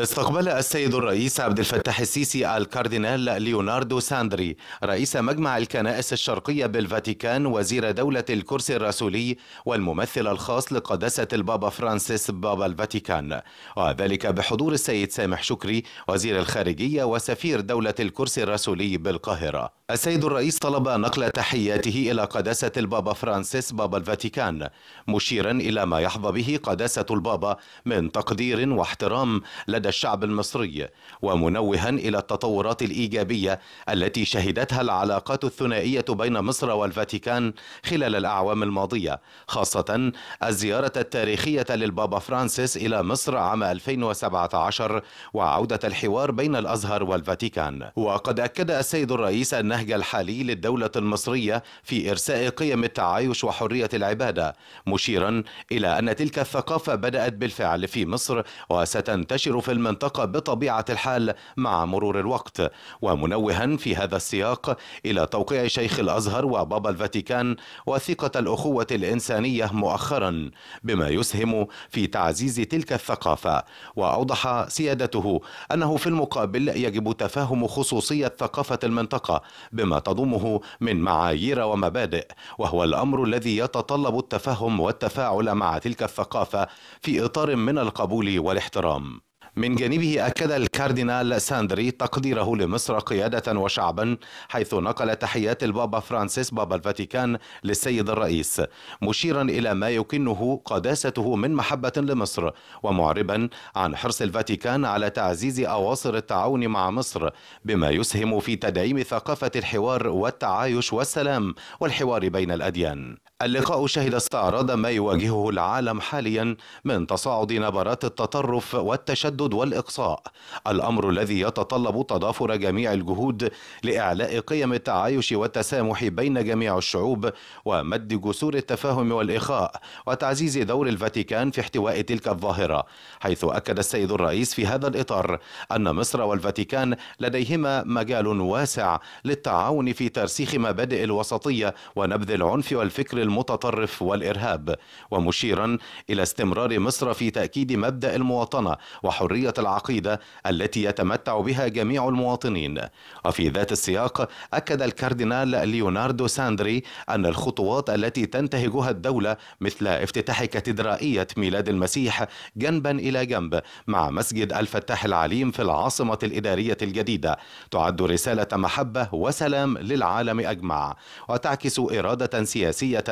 استقبل السيد الرئيس عبد الفتاح السيسي الكاردينال ليوناردو ساندري رئيس مجمع الكنائس الشرقية بالفاتيكان وزير دولة الكرسي الرسولي والممثل الخاص لقداسة البابا فرانسيس بابا الفاتيكان وذلك بحضور السيد سامح شكري وزير الخارجية وسفير دولة الكرسي الرسولي بالقاهرة السيد الرئيس طلب نقل تحياته إلى قداسة البابا فرانسيس بابا الفاتيكان مشيرا إلى ما يحظى به قداسة البابا من تقدير واحترام لدى الشعب المصري ومنوها إلى التطورات الإيجابية التي شهدتها العلاقات الثنائية بين مصر والفاتيكان خلال الأعوام الماضية خاصة الزيارة التاريخية للبابا فرانسيس إلى مصر عام 2017 وعودة الحوار بين الأزهر والفاتيكان وقد أكد السيد الرئيس النهج الحالي للدولة المصرية في إرساء قيم التعايش وحرية العبادة مشيرا إلى أن تلك الثقافة بدأت بالفعل في مصر وستنتشر في المنطقة بطبيعة الحال مع مرور الوقت ومنوها في هذا السياق إلى توقيع شيخ الأزهر وبابا الفاتيكان وثيقة الأخوة الإنسانية مؤخرا بما يسهم في تعزيز تلك الثقافة وأوضح سيادته أنه في المقابل يجب تفهم خصوصية ثقافة المنطقة بما تضمه من معايير ومبادئ وهو الأمر الذي يتطلب التفهم والتفاعل مع تلك الثقافة في إطار من القبول والاحترام من جانبه أكد الكاردينال ساندري تقديره لمصر قيادة وشعبا حيث نقل تحيات البابا فرانسيس بابا الفاتيكان للسيد الرئيس مشيرا إلى ما يكنه قداسته من محبة لمصر ومعربا عن حرص الفاتيكان على تعزيز أواصر التعاون مع مصر بما يسهم في تدعيم ثقافة الحوار والتعايش والسلام والحوار بين الأديان اللقاء شهد استعراض ما يواجهه العالم حاليا من تصاعد نبرات التطرف والتشدد والإقصاء الأمر الذي يتطلب تضافر جميع الجهود لإعلاء قيم التعايش والتسامح بين جميع الشعوب ومد جسور التفاهم والإخاء وتعزيز دور الفاتيكان في احتواء تلك الظاهرة حيث أكد السيد الرئيس في هذا الإطار أن مصر والفاتيكان لديهما مجال واسع للتعاون في ترسيخ مبادئ الوسطية ونبذ العنف والفكر المتطرف والإرهاب ومشيرا إلى استمرار مصر في تأكيد مبدأ المواطنة وحرية العقيدة التي يتمتع بها جميع المواطنين وفي ذات السياق أكد الكاردينال ليوناردو ساندري أن الخطوات التي تنتهجها الدولة مثل افتتاح كاتدرائية ميلاد المسيح جنبا إلى جنب مع مسجد الفتاح العليم في العاصمة الإدارية الجديدة تعد رسالة محبة وسلام للعالم أجمع وتعكس إرادة سياسية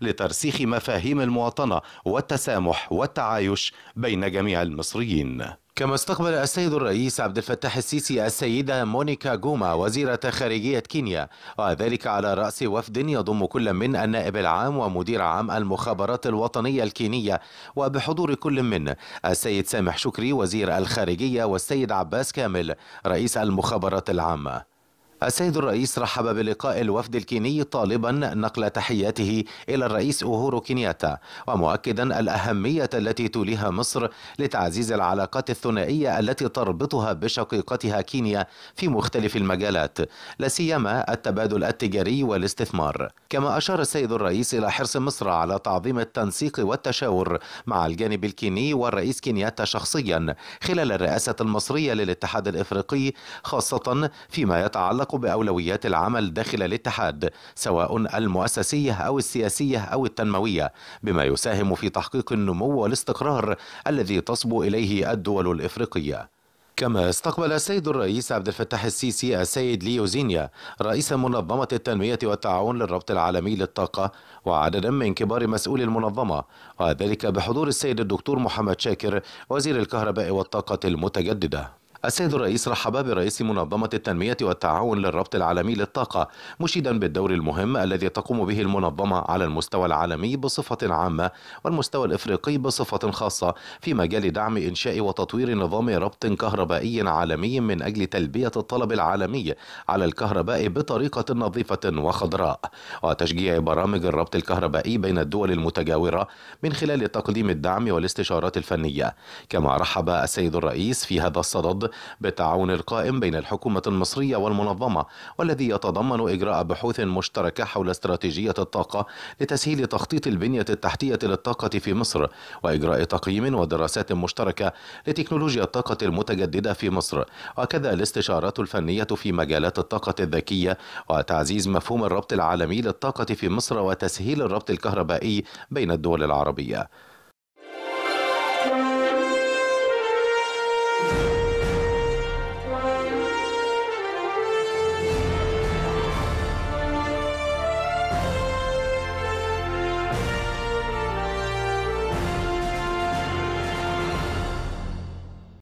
لترسيخ مفاهيم المواطنة والتسامح والتعايش بين جميع المصريين كما استقبل السيد الرئيس عبد الفتاح السيسي السيدة مونيكا جوما وزيرة خارجية كينيا وذلك على رأس وفد يضم كل من النائب العام ومدير عام المخابرات الوطنية الكينية وبحضور كل من السيد سامح شكري وزير الخارجية والسيد عباس كامل رئيس المخابرات العامة السيد الرئيس رحب بلقاء الوفد الكيني طالبا نقل تحياته إلى الرئيس أوهورو كينياتا ومؤكدا الأهمية التي توليها مصر لتعزيز العلاقات الثنائية التي تربطها بشقيقتها كينيا في مختلف المجالات لا سيما التبادل التجاري والاستثمار كما أشار السيد الرئيس إلى حرص مصر على تعظيم التنسيق والتشاور مع الجانب الكيني والرئيس كينياتا شخصيا خلال الرئاسة المصرية للاتحاد الإفريقي خاصة فيما يتعلق باولويات العمل داخل الاتحاد سواء المؤسسيه او السياسيه او التنمويه بما يساهم في تحقيق النمو والاستقرار الذي تصبو اليه الدول الافريقيه كما استقبل السيد الرئيس عبد الفتاح السيسي السيد ليو زينيا رئيس منظمة التنمية والتعاون للربط العالمي للطاقة وعددا من كبار مسؤولي المنظمة وذلك بحضور السيد الدكتور محمد شاكر وزير الكهرباء والطاقة المتجددة السيد الرئيس رحب برئيس منظمة التنمية والتعاون للربط العالمي للطاقة مشيدا بالدور المهم الذي تقوم به المنظمة على المستوى العالمي بصفة عامة والمستوى الإفريقي بصفة خاصة في مجال دعم إنشاء وتطوير نظام ربط كهربائي عالمي من أجل تلبية الطلب العالمي على الكهرباء بطريقة نظيفة وخضراء وتشجيع برامج الربط الكهربائي بين الدول المتجاورة من خلال تقديم الدعم والاستشارات الفنية كما رحب السيد الرئيس في هذا الصدد بالتعاون القائم بين الحكومة المصرية والمنظمة والذي يتضمن إجراء بحوث مشتركة حول استراتيجية الطاقة لتسهيل تخطيط البنية التحتية للطاقة في مصر وإجراء تقييم ودراسات مشتركة لتكنولوجيا الطاقة المتجددة في مصر وكذا الاستشارات الفنية في مجالات الطاقة الذكية وتعزيز مفهوم الربط العالمي للطاقة في مصر وتسهيل الربط الكهربائي بين الدول العربية